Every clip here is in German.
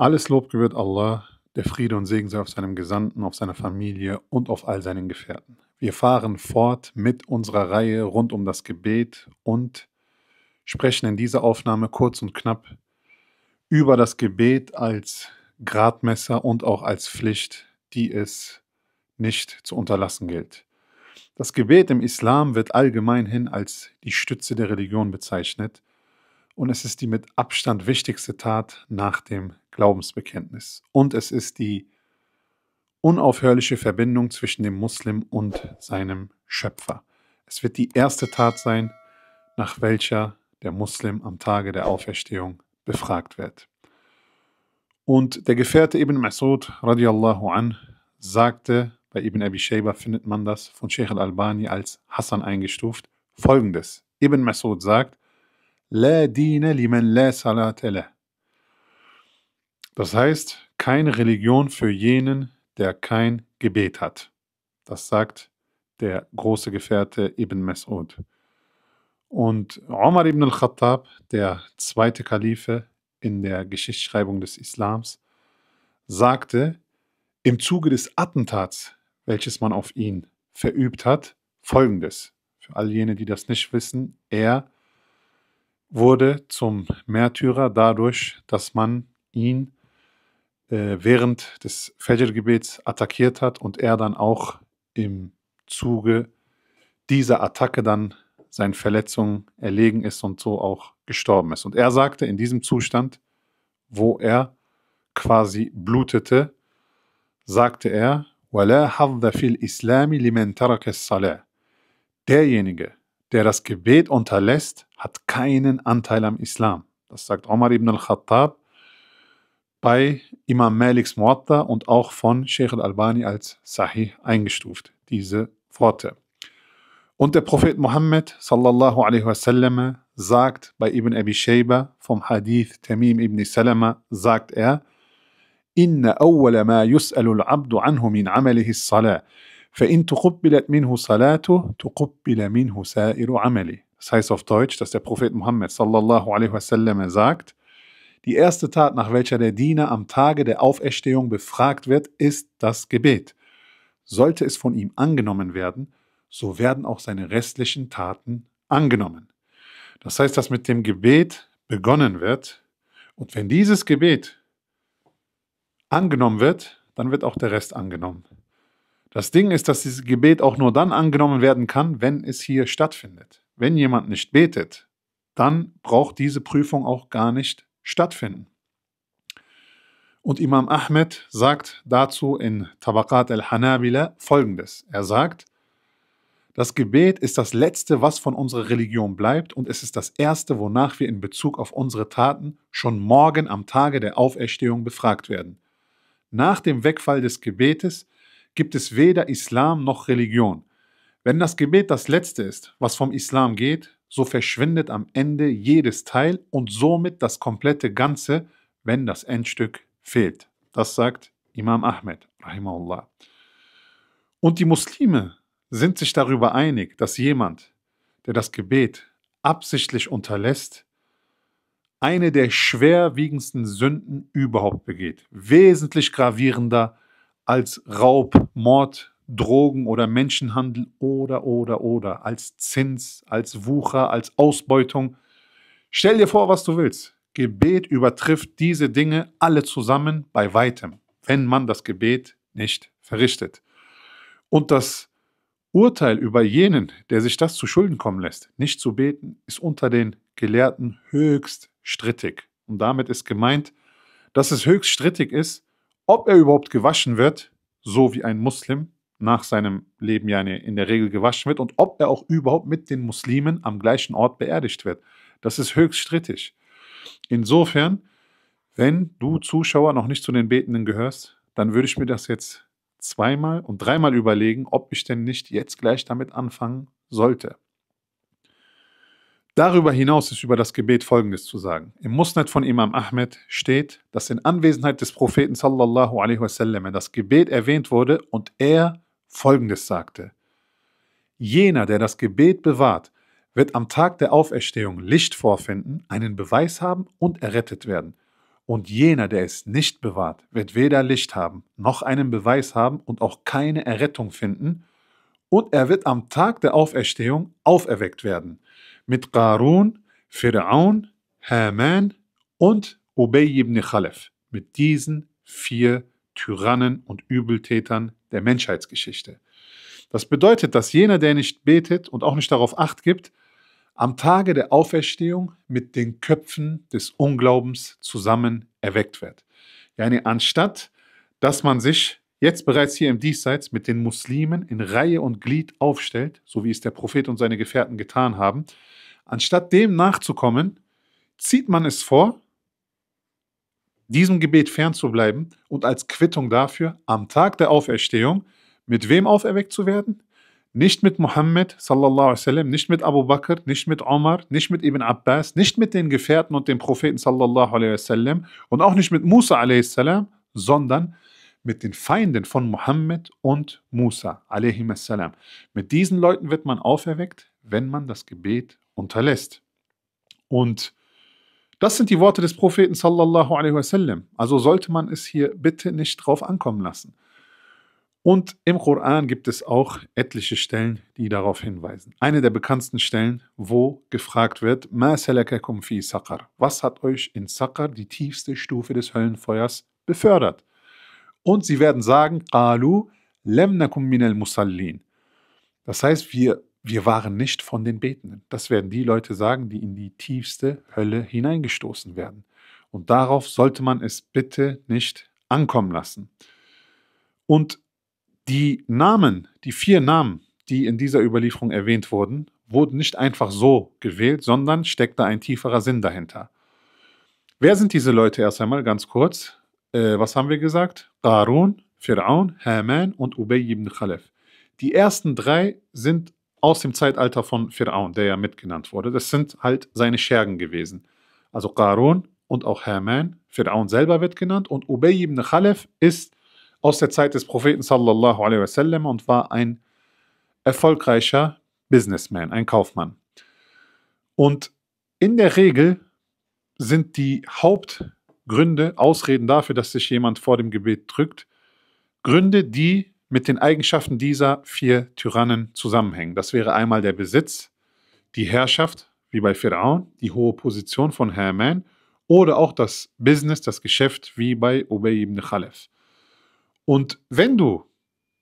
Alles Lob gebührt Allah, der Friede und Segen sei auf seinem Gesandten, auf seiner Familie und auf all seinen Gefährten. Wir fahren fort mit unserer Reihe rund um das Gebet und sprechen in dieser Aufnahme kurz und knapp über das Gebet als Gradmesser und auch als Pflicht, die es nicht zu unterlassen gilt. Das Gebet im Islam wird allgemein hin als die Stütze der Religion bezeichnet und es ist die mit Abstand wichtigste Tat nach dem Glaubensbekenntnis. Und es ist die unaufhörliche Verbindung zwischen dem Muslim und seinem Schöpfer. Es wird die erste Tat sein, nach welcher der Muslim am Tage der Auferstehung befragt wird. Und der Gefährte Ibn Mas'ud radiallahu an sagte, bei Ibn Abi Shaiba findet man das von Sheikh al-Albani als Hassan eingestuft, folgendes. Ibn Mas'ud sagt, La dine liman la salat ele. Das heißt, keine Religion für jenen, der kein Gebet hat. Das sagt der große Gefährte Ibn Mas'ud. Und Omar ibn al-Khattab, der zweite Kalife in der Geschichtsschreibung des Islams, sagte im Zuge des Attentats, welches man auf ihn verübt hat, folgendes. Für all jene, die das nicht wissen, er wurde zum Märtyrer dadurch, dass man ihn äh, während des Fajr-Gebets attackiert hat und er dann auch im Zuge dieser Attacke dann seinen Verletzungen erlegen ist und so auch gestorben ist. Und er sagte, in diesem Zustand, wo er quasi blutete, sagte er, وَلَا حَظَّ فِي الْإِسْلَامِ لِمَنْ تَرَكَ الصَّلَاةِ Derjenige, der das Gebet unterlässt, hat keinen Anteil am Islam. Das sagt Omar ibn al-Khattab bei Imam Maliks Muatta und auch von Sheikh al-Albani als Sahih eingestuft, diese Worte. Und der Prophet Muhammad sallallahu alaihi wasallam sagt bei Ibn Abi Shayba vom Hadith Tamim ibn Salama, sagt er, Inna awwala ma yus'alu al-abdu anhu min amalihi salah فَإِن تُقُبِّلَتْ مِنْهُ صَلَاتُهُ تُقُبِّلَ مِنْهُ سَائِرُ عَمَلِهِ Das heißt auf Deutsch, dass der Prophet Muhammad sallallahu alaihi wasallam sagt, die erste Tat, nach welcher der Diener am Tage der Auferstehung befragt wird, ist das Gebet. Sollte es von ihm angenommen werden, so werden auch seine restlichen Taten angenommen. Das heißt, dass mit dem Gebet begonnen wird und wenn dieses Gebet angenommen wird, dann wird auch der Rest angenommen. Das Ding ist, dass dieses Gebet auch nur dann angenommen werden kann, wenn es hier stattfindet. Wenn jemand nicht betet, dann braucht diese Prüfung auch gar nicht stattfinden. Und Imam Ahmed sagt dazu in Tabakat al-Hanabila folgendes. Er sagt, das Gebet ist das Letzte, was von unserer Religion bleibt und es ist das Erste, wonach wir in Bezug auf unsere Taten schon morgen am Tage der Auferstehung befragt werden. Nach dem Wegfall des Gebetes gibt es weder Islam noch Religion. Wenn das Gebet das letzte ist, was vom Islam geht, so verschwindet am Ende jedes Teil und somit das komplette Ganze, wenn das Endstück fehlt. Das sagt Imam Ahmed, rahimahullah. Und die Muslime sind sich darüber einig, dass jemand, der das Gebet absichtlich unterlässt, eine der schwerwiegendsten Sünden überhaupt begeht. Wesentlich gravierender als Raub, Mord, Drogen oder Menschenhandel oder, oder, oder, als Zins, als Wucher, als Ausbeutung. Stell dir vor, was du willst. Gebet übertrifft diese Dinge alle zusammen bei weitem, wenn man das Gebet nicht verrichtet. Und das Urteil über jenen, der sich das zu Schulden kommen lässt, nicht zu beten, ist unter den Gelehrten höchst strittig. Und damit ist gemeint, dass es höchst strittig ist, ob er überhaupt gewaschen wird, so wie ein Muslim nach seinem Leben ja in der Regel gewaschen wird und ob er auch überhaupt mit den Muslimen am gleichen Ort beerdigt wird. Das ist höchst strittig. Insofern, wenn du Zuschauer noch nicht zu den Betenden gehörst, dann würde ich mir das jetzt zweimal und dreimal überlegen, ob ich denn nicht jetzt gleich damit anfangen sollte. Darüber hinaus ist über das Gebet Folgendes zu sagen. Im Musnad von Imam Ahmed steht, dass in Anwesenheit des Propheten sallallahu alaihi wasallam das Gebet erwähnt wurde und er Folgendes sagte. Jener, der das Gebet bewahrt, wird am Tag der Auferstehung Licht vorfinden, einen Beweis haben und errettet werden. Und jener, der es nicht bewahrt, wird weder Licht haben, noch einen Beweis haben und auch keine Errettung finden. Und er wird am Tag der Auferstehung auferweckt werden mit Karun, Pharaon, Haman und Ubay ibn Khalef, mit diesen vier Tyrannen und Übeltätern der Menschheitsgeschichte. Das bedeutet, dass jener, der nicht betet und auch nicht darauf acht gibt, am Tage der Auferstehung mit den Köpfen des Unglaubens zusammen erweckt wird. Yani anstatt, dass man sich jetzt bereits hier im Diesseits mit den Muslimen in Reihe und Glied aufstellt, so wie es der Prophet und seine Gefährten getan haben, Anstatt dem nachzukommen, zieht man es vor, diesem Gebet fernzubleiben und als Quittung dafür am Tag der Auferstehung mit wem auferweckt zu werden? Nicht mit Mohammed nicht mit Abu Bakr, nicht mit Omar, nicht mit Ibn Abbas, nicht mit den Gefährten und dem Propheten sallallahu alaihi wasallam und auch nicht mit Musa alaihi salam, sondern mit den Feinden von Mohammed und Musa alaihi salam. Mit diesen Leuten wird man auferweckt, wenn man das Gebet unterlässt. Und das sind die Worte des Propheten sallallahu alaihi wasallam. Also sollte man es hier bitte nicht drauf ankommen lassen. Und im Koran gibt es auch etliche Stellen, die darauf hinweisen. Eine der bekanntesten Stellen, wo gefragt wird, Was hat euch in Saqar, die tiefste Stufe des Höllenfeuers, befördert? Und sie werden sagen, Qalu lemnakum minal musallin. Das heißt, wir wir waren nicht von den Betenden. Das werden die Leute sagen, die in die tiefste Hölle hineingestoßen werden. Und darauf sollte man es bitte nicht ankommen lassen. Und die Namen, die vier Namen, die in dieser Überlieferung erwähnt wurden, wurden nicht einfach so gewählt, sondern steckt da ein tieferer Sinn dahinter. Wer sind diese Leute erst einmal ganz kurz? Äh, was haben wir gesagt? Qarun, Fir'aun, Haman und Ubay ibn Khalef. Die ersten drei sind aus dem Zeitalter von Pharaon, der ja mitgenannt wurde. Das sind halt seine Schergen gewesen. Also Qarun und auch Haman. Pharaon selber wird genannt und Ubay ibn Khalif ist aus der Zeit des Propheten sallallahu alaihi wasallam und war ein erfolgreicher Businessman, ein Kaufmann. Und in der Regel sind die Hauptgründe, Ausreden dafür, dass sich jemand vor dem Gebet drückt, Gründe, die mit den Eigenschaften dieser vier Tyrannen zusammenhängen. Das wäre einmal der Besitz, die Herrschaft, wie bei Pharaon, die hohe Position von Hermann oder auch das Business, das Geschäft, wie bei Ubay ibn Khalif. Und wenn du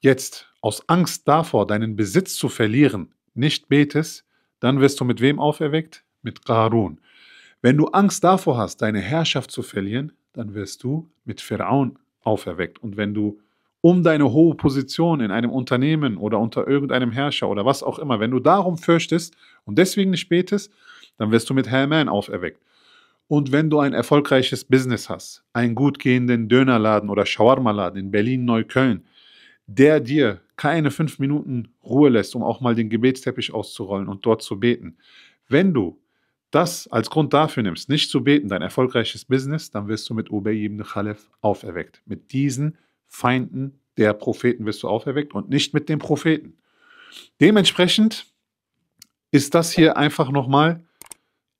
jetzt aus Angst davor, deinen Besitz zu verlieren, nicht betest, dann wirst du mit wem auferweckt? Mit Qarun. Wenn du Angst davor hast, deine Herrschaft zu verlieren, dann wirst du mit Pharaon auferweckt. Und wenn du um deine hohe Position in einem Unternehmen oder unter irgendeinem Herrscher oder was auch immer, wenn du darum fürchtest und deswegen nicht betest, dann wirst du mit Hellman auferweckt. Und wenn du ein erfolgreiches Business hast, einen gut gehenden Dönerladen oder Shawarma-Laden in Berlin-Neukölln, der dir keine fünf Minuten Ruhe lässt, um auch mal den Gebetsteppich auszurollen und dort zu beten, wenn du das als Grund dafür nimmst, nicht zu beten, dein erfolgreiches Business, dann wirst du mit Ubay ibn Khalif auferweckt. Mit diesen Feinden der Propheten wirst du auferweckt und nicht mit den Propheten. Dementsprechend ist das hier einfach nochmal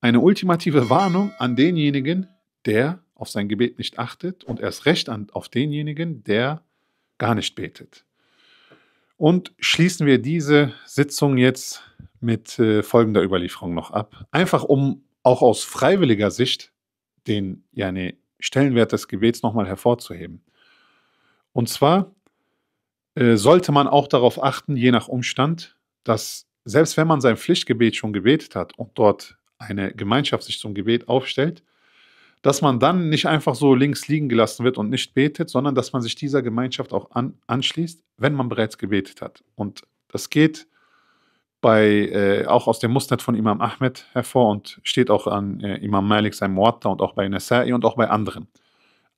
eine ultimative Warnung an denjenigen, der auf sein Gebet nicht achtet und erst recht an, auf denjenigen, der gar nicht betet. Und schließen wir diese Sitzung jetzt mit äh, folgender Überlieferung noch ab. Einfach um auch aus freiwilliger Sicht den ja, nee, Stellenwert des Gebets nochmal hervorzuheben. Und zwar äh, sollte man auch darauf achten, je nach Umstand, dass selbst wenn man sein Pflichtgebet schon gebetet hat und dort eine Gemeinschaft sich zum Gebet aufstellt, dass man dann nicht einfach so links liegen gelassen wird und nicht betet, sondern dass man sich dieser Gemeinschaft auch an, anschließt, wenn man bereits gebetet hat. Und das geht bei, äh, auch aus dem Musnad von Imam Ahmed hervor und steht auch an äh, Imam Malik, seinem Muatta und auch bei Nasai und auch bei anderen.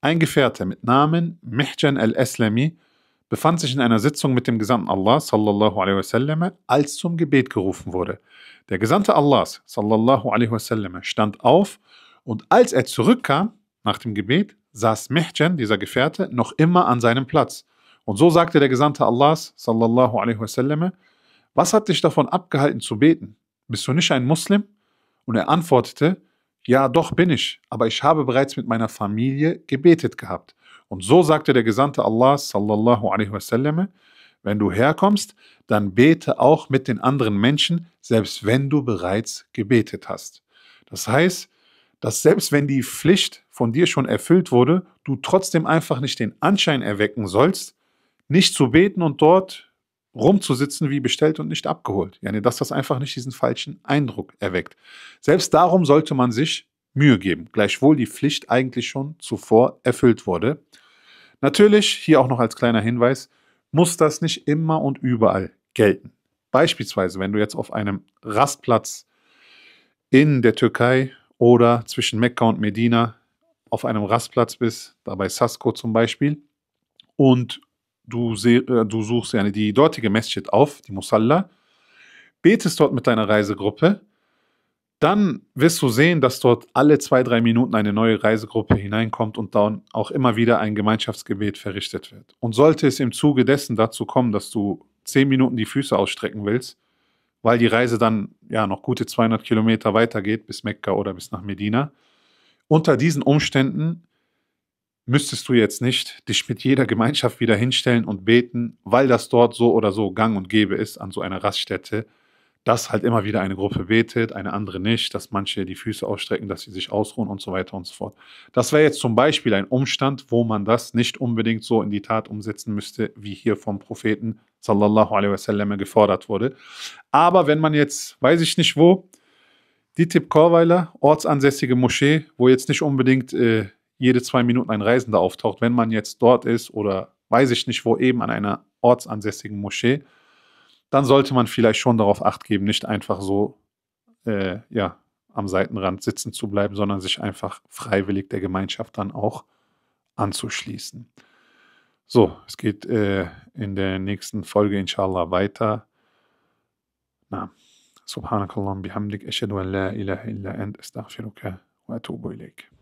Ein Gefährte mit Namen Mihjan al-Aslami befand sich in einer Sitzung mit dem Gesandten Allah sallallahu alaihi wasallam, als zum Gebet gerufen wurde. Der Gesandte Allah, sallallahu alaihi wasallam stand auf und als er zurückkam nach dem Gebet, saß Mihjan, dieser Gefährte, noch immer an seinem Platz. Und so sagte der Gesandte Allah, sallallahu alaihi wasallam, was hat dich davon abgehalten zu beten? Bist du nicht ein Muslim? Und er antwortete, ja, doch bin ich, aber ich habe bereits mit meiner Familie gebetet gehabt. Und so sagte der Gesandte Allah sallallahu alaihi wasallam, wenn du herkommst, dann bete auch mit den anderen Menschen, selbst wenn du bereits gebetet hast. Das heißt, dass selbst wenn die Pflicht von dir schon erfüllt wurde, du trotzdem einfach nicht den Anschein erwecken sollst, nicht zu beten und dort rumzusitzen wie bestellt und nicht abgeholt. Ja, dass das einfach nicht diesen falschen Eindruck erweckt. Selbst darum sollte man sich Mühe geben, gleichwohl die Pflicht eigentlich schon zuvor erfüllt wurde. Natürlich, hier auch noch als kleiner Hinweis, muss das nicht immer und überall gelten. Beispielsweise, wenn du jetzt auf einem Rastplatz in der Türkei oder zwischen Mekka und Medina auf einem Rastplatz bist, da bei Sasko zum Beispiel, und du, äh, du suchst yani die dortige Masjid auf, die Musalla, betest dort mit deiner Reisegruppe, dann wirst du sehen, dass dort alle zwei, drei Minuten eine neue Reisegruppe hineinkommt und dann auch immer wieder ein Gemeinschaftsgebet verrichtet wird. Und sollte es im Zuge dessen dazu kommen, dass du zehn Minuten die Füße ausstrecken willst, weil die Reise dann ja noch gute 200 Kilometer weitergeht bis Mekka oder bis nach Medina, unter diesen Umständen müsstest du jetzt nicht dich mit jeder Gemeinschaft wieder hinstellen und beten, weil das dort so oder so gang und gäbe ist an so einer Raststätte, dass halt immer wieder eine Gruppe betet, eine andere nicht, dass manche die Füße ausstrecken, dass sie sich ausruhen und so weiter und so fort. Das wäre jetzt zum Beispiel ein Umstand, wo man das nicht unbedingt so in die Tat umsetzen müsste, wie hier vom Propheten sallallahu alaihi wasallam gefordert wurde. Aber wenn man jetzt, weiß ich nicht wo, die Tipp Korweiler, ortsansässige Moschee, wo jetzt nicht unbedingt äh, jede zwei Minuten ein Reisender auftaucht, wenn man jetzt dort ist oder weiß ich nicht wo, eben an einer ortsansässigen Moschee, dann sollte man vielleicht schon darauf acht geben, nicht einfach so äh, ja, am Seitenrand sitzen zu bleiben, sondern sich einfach freiwillig der Gemeinschaft dann auch anzuschließen. So, es geht äh, in der nächsten Folge inshallah weiter. Na, subhanakallah bihamdik, ashadu an la ilaha illa ant, astaghfiruka wa atubu ilayk.